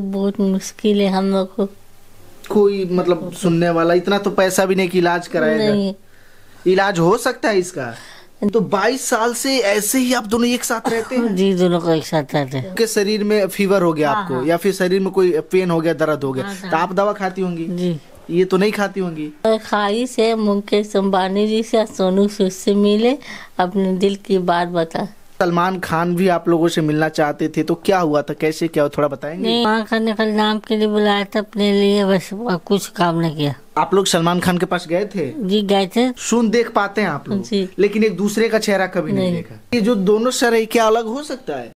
बहुत मुश्किल है हम लोग को कोई मतलब सुनने वाला इतना तो पैसा भी नहीं कि इलाज कराएगा इलाज हो सकता है इसका तो 22 साल से ऐसे ही आप दोनों एक साथ रहते हैं जी दोनों को एक साथ रहते हैं के शरीर में फीवर हो गया हाँ, आपको हाँ। या फिर शरीर में कोई पेन हो गया दर्द हो गया हाँ, तो आप दवा खाती होंगी जी ये तो नहीं खाती होंगी खाई से मुकेश अम्बानी जी से सोनू सूद से मिले अपने दिल की बात बता सलमान खान भी आप लोगों से मिलना चाहते थे तो क्या हुआ था कैसे क्या थोड़ा बताएंगे सलमान खान ने कल नाम के लिए बुलाया था अपने लिए बस कुछ काम नहीं किया आप लोग सलमान खान के पास गए थे जी गए थे सुन देख पाते हैं आप लोग लेकिन एक दूसरे का चेहरा कभी नहीं, नहीं देखा ये जो दोनों सर है क्या अलग हो सकता है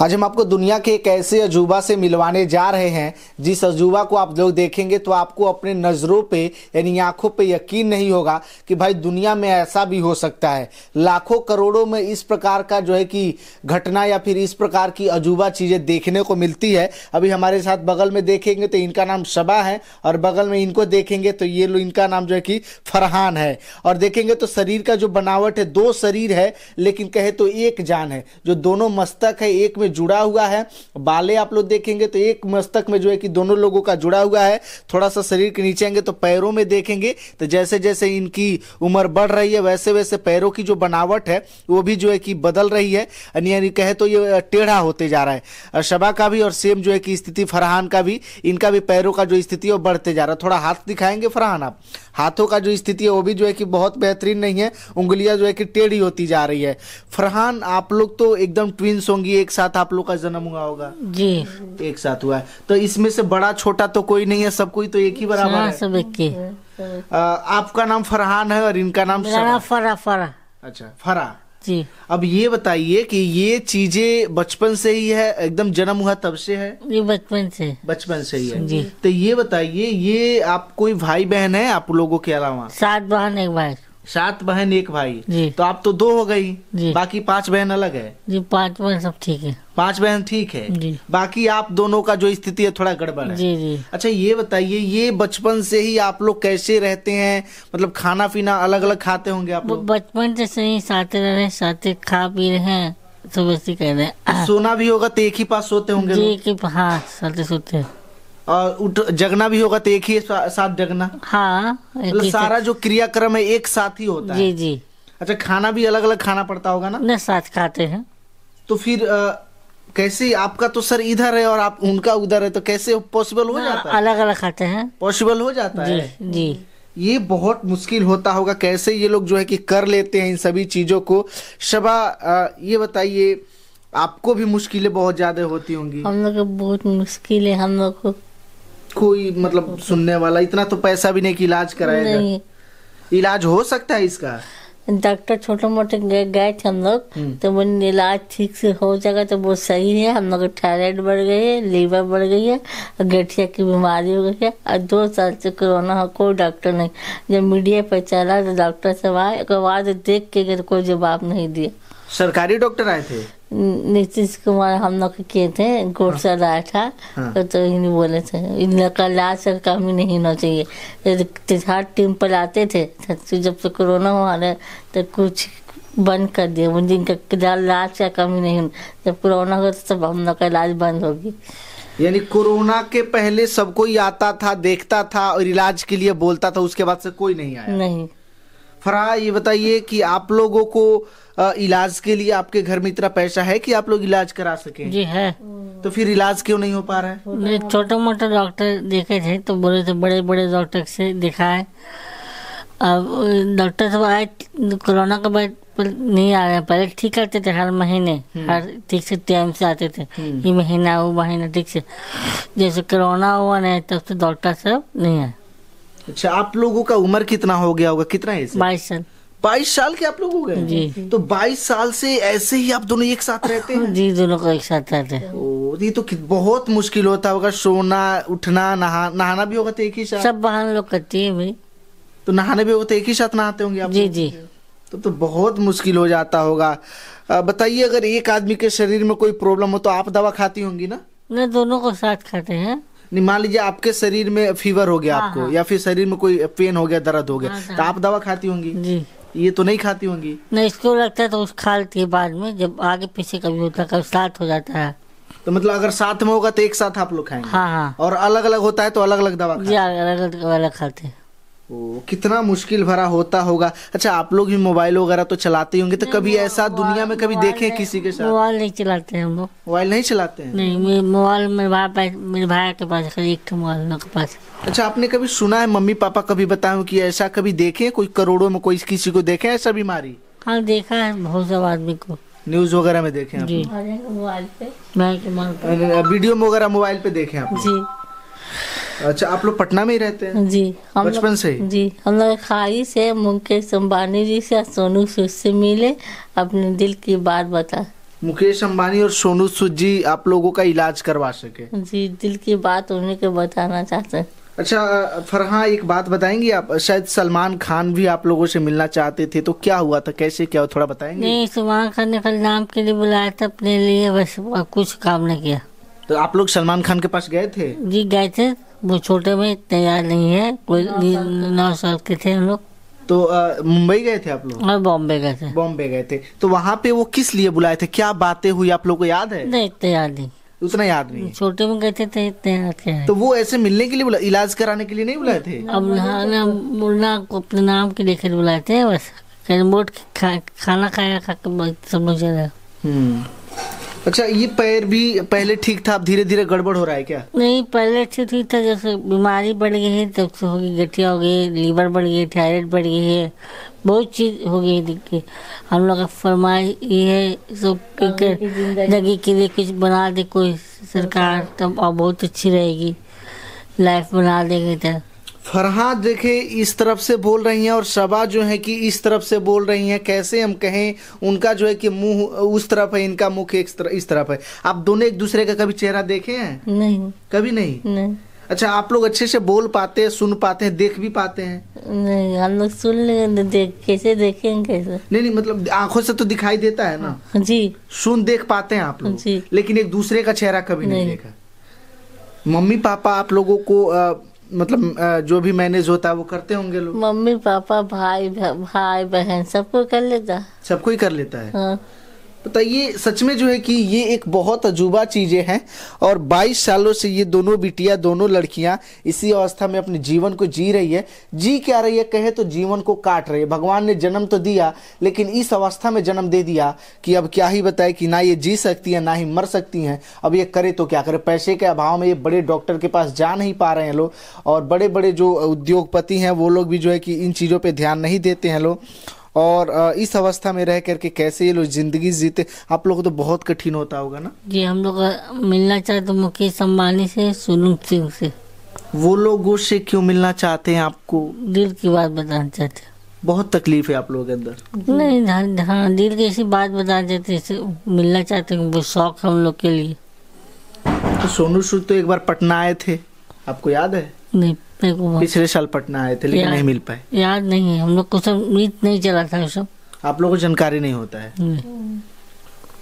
आज हम आपको दुनिया के एक ऐसे अजूबा से मिलवाने जा रहे हैं जिस अजूबा को आप लोग देखेंगे तो आपको अपने नज़रों पे यानी आंखों पे यकीन नहीं होगा कि भाई दुनिया में ऐसा भी हो सकता है लाखों करोड़ों में इस प्रकार का जो है कि घटना या फिर इस प्रकार की अजूबा चीज़ें देखने को मिलती है अभी हमारे साथ बगल में देखेंगे तो इनका नाम शबा है और बगल में इनको देखेंगे तो ये इनका नाम जो है कि फरहान है और देखेंगे तो शरीर का जो बनावट है दो शरीर है लेकिन कहे तो एक जान है जो दोनों मस्तक है एक में जुड़ा हुआ है बाले आप लोग देखेंगे तो एक मस्तक में जो है कि दोनों लोगों का जुड़ा हुआ है थोड़ा सा शरीर के नीचे आएंगे तो पैरों में देखेंगे तो जैसे जैसे इनकी उम्र बढ़ रही है वैसे वैसे पैरों की जो बनावट है वो भी जो है कि बदल रही है यानी कहे तो ये टेढ़ा होते जा रहा है शबा का भी और सेम जो है कि स्थिति फरहान का भी इनका भी पैरों का जो स्थिति है वो बढ़ते जा रहा है थोड़ा हाथ दिखाएंगे फरहान आप हाथों का जो स्थिति है वो भी जो है कि बहुत बेहतरीन नहीं है उंगलियां जो है कि टेढ़ी होती जा रही है फरहान आप लोग तो एकदम ट्विंस होंगी एक साथ साथ आप लोग का जन्म हुआ होगा जी एक साथ हुआ है तो इसमें से बड़ा छोटा तो कोई नहीं है सब कोई तो एक ही बराबर हाँ, है सब एक ही आपका नाम फरहान है और इनका नाम फरा फरा अच्छा फरा जी अब ये बताइए कि ये चीजें बचपन से ही है एकदम जन्म हुआ तब से है ये बचपन से बचपन से ही है जी तो ये बताइए ये आप कोई भाई बहन है आप लोगों के अलावा सात बहन एक भाई सात बहन एक भाई जी तो आप तो दो हो गई जी बाकी पांच बहन अलग है जी पांच बहन सब ठीक है पांच बहन ठीक है जी बाकी आप दोनों का जो स्थिति है थोड़ा गड़बड़ है जी जी अच्छा ये बताइए ये बचपन से ही आप लोग कैसे रहते हैं मतलब खाना पीना अलग अलग खाते होंगे आप लोग बचपन से ही साथ रह रहे साथ खा पी रहे हैं सुबह से कह रहे हैं सोना भी होगा तो एक ही पास सोते होंगे जी हाँ साथ सोते हैं और उठ जगना भी होगा तो एक ही साथ जगना हाँ मतलब सारा जो क्रियाक्रम है एक साथ ही होता जी, है जी जी अच्छा खाना भी अलग अलग खाना पड़ता होगा ना साथ खाते हैं तो फिर आ, कैसे आपका तो सर इधर है और आप उनका उधर है तो कैसे पॉसिबल हो जाता है अलग अलग खाते हैं पॉसिबल हो जाता जी, है जी ये बहुत मुश्किल होता होगा कैसे ये लोग जो है कि कर लेते हैं इन सभी चीजों को शबा आ, ये बताइए आपको भी मुश्किलें बहुत ज्यादा होती होंगी हम लोग बहुत मुश्किल है हम लोग को कोई मतलब सुनने वाला इतना तो पैसा भी नहीं कि इलाज कराएगा इलाज हो सकता है इसका डॉक्टर छोटे मोटे गए थे हम लोग हम्म। तो वो इलाज ठीक से हो जाएगा तो वो सही है हम लोग थायराइड बढ़ गई है लीवर बढ़ गई है गठिया की बीमारी हो गई है और दो साल से कोरोना हो कोई डॉक्टर नहीं जब मीडिया पर चला तो डॉक्टर से वहाँ बाद देख के कोई जवाब नहीं दिया सरकारी डॉक्टर आए थे नीतीश कुमार हम लोग किए थे गोड हाँ। से लाया था हाँ। तो, तो इन्हीं बोले थे इनका का लाज सर का भी नहीं होना चाहिए तो हर टीम पर आते थे तो जब से कोरोना हुआ है तो कुछ बंद कर दिया मुझे इनका इलाज का कमी नहीं जब कोरोना हो तो सब हम लोग का इलाज बंद होगी यानी कोरोना के पहले सब कोई आता था देखता था और इलाज के लिए बोलता था उसके बाद से कोई नहीं आया नहीं फरा ये बताइए कि आप लोगों को इलाज के लिए आपके घर में इतना पैसा है कि आप लोग इलाज करा सके जी है तो फिर इलाज क्यों नहीं हो पा रहा है छोटा मोटा डॉक्टर देखे थे तो बोले थे बड़े बड़े डॉक्टर से दिखाए अब डॉक्टर सब आए कोरोना के बाद नहीं आ रहे पहले ठीक करते थे हर महीने हम्म। हर ठीक से टाइम से आते थे हम्म। ये महीना वो महीना ठीक से जैसे कोरोना हुआ नहीं तब तो से डॉक्टर सब नहीं आए अच्छा आप लोगों का उम्र कितना हो गया होगा कितना है बाईस साल बाईस साल के आप लोग हो गए जी तो बाईस साल से ऐसे ही आप दोनों एक साथ रहते हैं जी दोनों को एक साथ रहते हैं ये तो बहुत मुश्किल होता होगा सोना उठना नहा नहाना भी होगा तो एक ही साथ सब बहन लोग करते हैं भाई तो नहाने भी होगा तो एक ही साथ नहाते होंगे आप जी जी तो तो बहुत मुश्किल हो जाता होगा बताइए अगर एक आदमी के शरीर में कोई प्रॉब्लम हो तो आप दवा खाती होंगी ना नहीं दोनों को साथ खाते हैं नहीं मान लीजिए आपके शरीर में फीवर हो गया हाँ, आपको हाँ। या फिर शरीर में कोई पेन हो गया दर्द हो गया हाँ, हाँ, तो आप दवा खाती होंगी जी ये तो नहीं खाती होंगी नहीं इसको लगता है तो उस खा लेती है बाद में जब आगे पीछे कभी होता कभी साथ हो जाता है तो मतलब अगर साथ में होगा तो एक साथ आप लोग खाएंगे हाँ हाँ और अलग अलग होता है तो अलग अलग दवा जी अलग अलग दवा खाते हैं ओ, तो कितना मुश्किल भरा होता होगा अच्छा आप लोग भी मोबाइल वगैरह तो चलाते होंगे तो कभी ऐसा दुनिया में कभी देखे किसी के साथ मोबाइल नहीं चलाते हम लोग मोबाइल नहीं चलाते हैं नहीं मोबाइल मेरे भाई मेरे भाई के पास एक मोबाइल के पास अच्छा आपने कभी सुना है मम्मी पापा कभी बताऊं कि ऐसा कभी देखे कोई करोड़ों में कोई किसी को देखे ऐसा बीमारी हाँ देखा है बहुत सब आदमी को न्यूज वगैरह में देखे पे वीडियो वगैरह मोबाइल पे देखे आप जी अच्छा आप लोग पटना में ही रहते हैं जी हम बचपन से जी हम लोग खाई से मुकेश अम्बानी जी से सोनू सूद से मिले अपने दिल की बात बता मुकेश अम्बानी और सोनू सूद जी आप लोगों का इलाज करवा सके जी दिल की बात उन्हें के बताना चाहते हैं अच्छा फरहा एक बात बताएंगे आप शायद सलमान खान भी आप लोगों से मिलना चाहते थे तो क्या हुआ था कैसे क्या हुआ थोड़ा बताएंगे नहीं सलमान खान ने कल नाम के लिए बुलाया था अपने लिए बस कुछ काम नहीं किया तो आप लोग सलमान खान के पास गए थे जी गए थे वो छोटे में इतने याद नहीं है कोई नौ साल के थे हम लोग तो मुंबई गए थे आप लोग हाँ बॉम्बे गए थे बॉम्बे गए थे तो वहाँ पे वो किस लिए बुलाए थे क्या बातें हुई आप लोग को याद है नहीं इतने याद नहीं उतना याद नहीं छोटे में गए थे, तो थे इतने याद क्या है तो वो ऐसे मिलने के लिए बुला इलाज कराने के लिए नहीं बुलाए थे अब मुन्ना को अपने नाम के लेकर बुलाए थे बस कैरम बोर्ड खाना खाया खा सब लोग चला अच्छा ये पैर भी पहले ठीक था अब धीरे धीरे गड़बड़ हो रहा है क्या नहीं पहले अच्छे ठीक था जैसे बीमारी बढ़ गई है तब तो से होगी गठिया हो गई लीवर बढ़ गई थायराइड बढ़ गई है बहुत चीज हो गई दिक्कत हम लोग का फरमाइश ये है सब हाँ, जिंदगी के लिए कुछ बना दे कोई सरकार तब और बहुत अच्छी रहेगी लाइफ बना देगी तब तो। फरहाद देखे इस तरफ से बोल रही हैं और शबा जो है कि इस तरफ से बोल रही हैं कैसे हम कहें उनका जो है कि मुंह उस तरफ है इनका मुख एक तरफ इस तरफ है आप दोनों एक दूसरे का कभी चेहरा देखे हैं नहीं कभी नहीं नहीं अच्छा आप लोग अच्छे से बोल पाते हैं सुन पाते हैं देख भी पाते हैं नहीं हम लोग सुन लेंगे देख कैसे देखेंगे कैसे नहीं नहीं मतलब आंखों से तो दिखाई देता है ना हाँ, जी सुन देख पाते हैं आप लोग जी लेकिन एक दूसरे का चेहरा कभी नहीं, नहीं देखा मम्मी पापा आप लोगों को मतलब जो भी मैनेज होता है वो करते होंगे लोग मम्मी पापा भाई भाई बहन सबको कर लेता सबको ही कर लेता है हाँ। बताइए सच में जो है कि ये एक बहुत अजूबा चीज़ें हैं और 22 सालों से ये दोनों बिटिया दोनों लड़कियां इसी अवस्था में अपने जीवन को जी रही है जी क्या रही है कहे तो जीवन को काट रही है भगवान ने जन्म तो दिया लेकिन इस अवस्था में जन्म दे दिया कि अब क्या ही बताए कि ना ये जी सकती है ना ही मर सकती हैं अब ये करे तो क्या करे पैसे के अभाव में ये बड़े डॉक्टर के पास जा नहीं पा रहे हैं लोग और बड़े बड़े जो उद्योगपति हैं वो लोग भी जो है कि इन चीज़ों पर ध्यान नहीं देते हैं लोग और इस अवस्था में रह करके कैसे ये लोग जिंदगी जीते आप लोग को तो बहुत कठिन होता होगा ना जी हम लोग मिलना चाहते तो मुकेश अम्बानी से सोनू सिंह से वो लोग से क्यों मिलना चाहते हैं आपको दिल की बात बताना चाहते हैं बहुत तकलीफ है आप लोगों के अंदर नहीं हाँ, हाँ दिल की ऐसी बात बताना चाहते हैं मिलना चाहते हैं वो शौक हम लोग के लिए तो सोनू सूद तो एक बार पटना आए थे आपको याद है नहीं मेरे को पिछले साल पटना आए थे लेकिन नहीं मिल पाए याद नहीं हम लोग को सब उम्मीद नहीं चला था सब आप लोगों को जानकारी नहीं होता है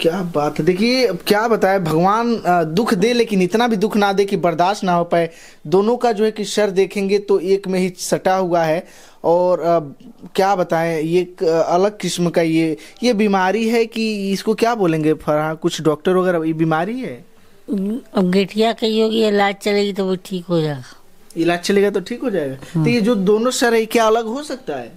क्या बात है देखिए क्या बताए भगवान दुख दे लेकिन इतना भी दुख ना दे कि बर्दाश्त ना हो पाए दोनों का जो है कि शर देखेंगे तो एक में ही सटा हुआ है और क्या बताएं ये अलग किस्म का ये ये बीमारी है कि इसको क्या बोलेंगे फरहा कुछ डॉक्टर वगैरह ये बीमारी है अब गठिया कही होगी इलाज चलेगी तो वो ठीक हो जाएगा इलाज चलेगा तो ठीक हो जाएगा तो ये जो दोनों सर है क्या अलग हो सकता है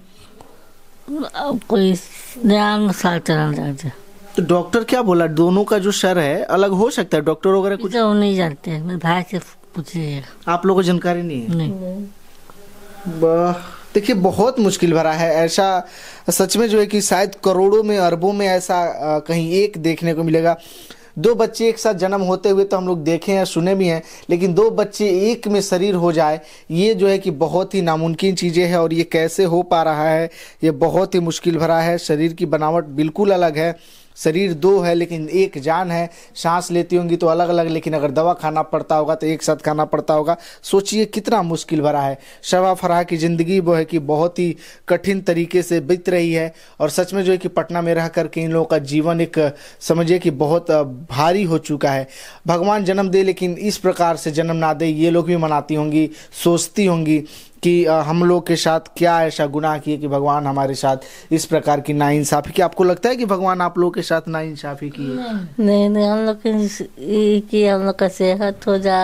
कोई तो।, तो डॉक्टर क्या बोला दोनों का जो सर है अलग हो सकता है डॉक्टर वगैरह कुछ तो नहीं जानते मैं भाई से पूछिए आप लोगों को जानकारी नहीं है नहीं देखिए बहुत मुश्किल भरा है ऐसा सच में जो है कि शायद करोड़ों में अरबों में ऐसा कहीं एक देखने को मिलेगा दो बच्चे एक साथ जन्म होते हुए तो हम लोग देखे हैं सुने भी हैं लेकिन दो बच्चे एक में शरीर हो जाए ये जो है कि बहुत ही नामुमकिन चीज़ें हैं और ये कैसे हो पा रहा है ये बहुत ही मुश्किल भरा है शरीर की बनावट बिल्कुल अलग है शरीर दो है लेकिन एक जान है सांस लेती होंगी तो अलग अलग लेकिन अगर दवा खाना पड़ता होगा तो एक साथ खाना पड़ता होगा सोचिए कितना मुश्किल भरा है शवा फराह की ज़िंदगी वो है कि बहुत ही कठिन तरीके से बीत रही है और सच में जो है कि पटना में रह करके इन लोगों का जीवन एक समझिए कि बहुत भारी हो चुका है भगवान जन्म दे लेकिन इस प्रकार से जन्म ना दे ये लोग भी मनाती होंगी सोचती होंगी कि हम लोग के साथ क्या ऐसा गुनाह किए कि भगवान हमारे साथ इस प्रकार की नाइंसाफ़ी की आपको लगता है कि भगवान आप लोग के साथ नाइंसाफ़ी की नहीं नहीं हम लोग की हम लोग का सेहत हो जा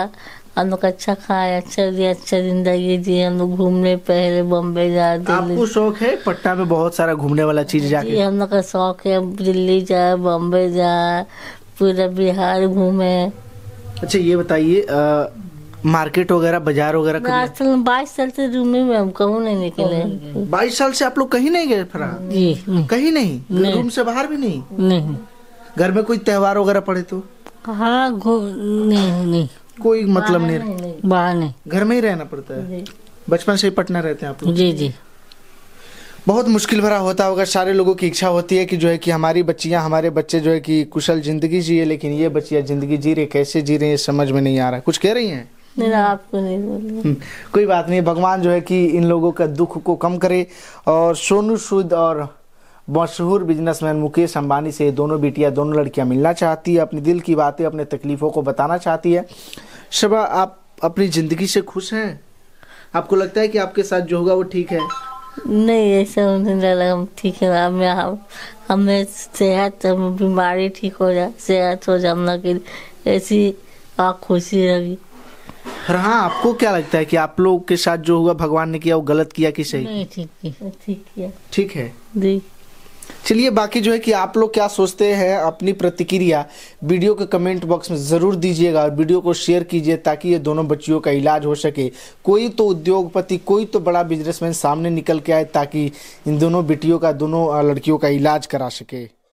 हम लोग अच्छा खाए अच्छा दिए अच्छा जिंदगी दिए हम लोग घूमने पहले बॉम्बे जा आपको शौक है पटना में बहुत सारा घूमने वाला चीज जाके हम लोग का शौक है दिल्ली जाए बम्बे जाए पूरा बिहार घूमे अच्छा ये बताइए मार्केट वगैरह बाजार वगैरह बाईस साल से रूम में हम कहूँ नहीं निकले बाईस साल से आप लोग कहीं नहीं गए फरा कहीं नहीं, नहीं। रूम से बाहर भी नहीं नहीं घर में कोई त्योहार वगैरह पड़े तो हाँ नहीं नहीं कोई मतलब नहीं बाहर नहीं घर में ही रहना पड़ता है बचपन से ही पटना रहते हैं आप लोग जी जी बहुत मुश्किल भरा होता होगा सारे लोगों की इच्छा होती है कि जो है कि हमारी बच्चियां हमारे बच्चे जो है कि कुशल जिंदगी जिए लेकिन ये बच्चियां जिंदगी जी रहे कैसे जी रहे हैं समझ में नहीं आ रहा कुछ कह रही हैं नहीं ना आपको नहीं बोलना हम्म, कोई बात नहीं भगवान जो है कि इन लोगों का दुख को कम करे और सोनू सूद और मशहूर बिजनेसमैन मुकेश अंबानी से दोनों बेटियां दोनों लड़कियां मिलना चाहती है अपने दिल की बातें अपने तकलीफ़ों को बताना चाहती है शबा आप अपनी ज़िंदगी से खुश हैं आपको लगता है कि आपके साथ जो होगा वो ठीक है नहीं ऐसा मुझे लगा ठीक है अब मैं अब हमें सेहत बीमारी ठीक हो जाए सेहत हो जाए ऐसी आप खुशी लगी और हाँ आपको क्या लगता है कि आप लोग के साथ जो हुआ भगवान ने किया वो गलत किया कि सही ठीक ठीक ठीक है जी चलिए बाकी जो है कि आप लोग क्या सोचते हैं अपनी प्रतिक्रिया वीडियो के कमेंट बॉक्स में ज़रूर दीजिएगा और वीडियो को शेयर कीजिए ताकि ये दोनों बच्चियों का इलाज हो सके कोई तो उद्योगपति कोई तो बड़ा बिजनेसमैन सामने निकल के आए ताकि इन दोनों बेटियों का दोनों लड़कियों का इलाज करा सके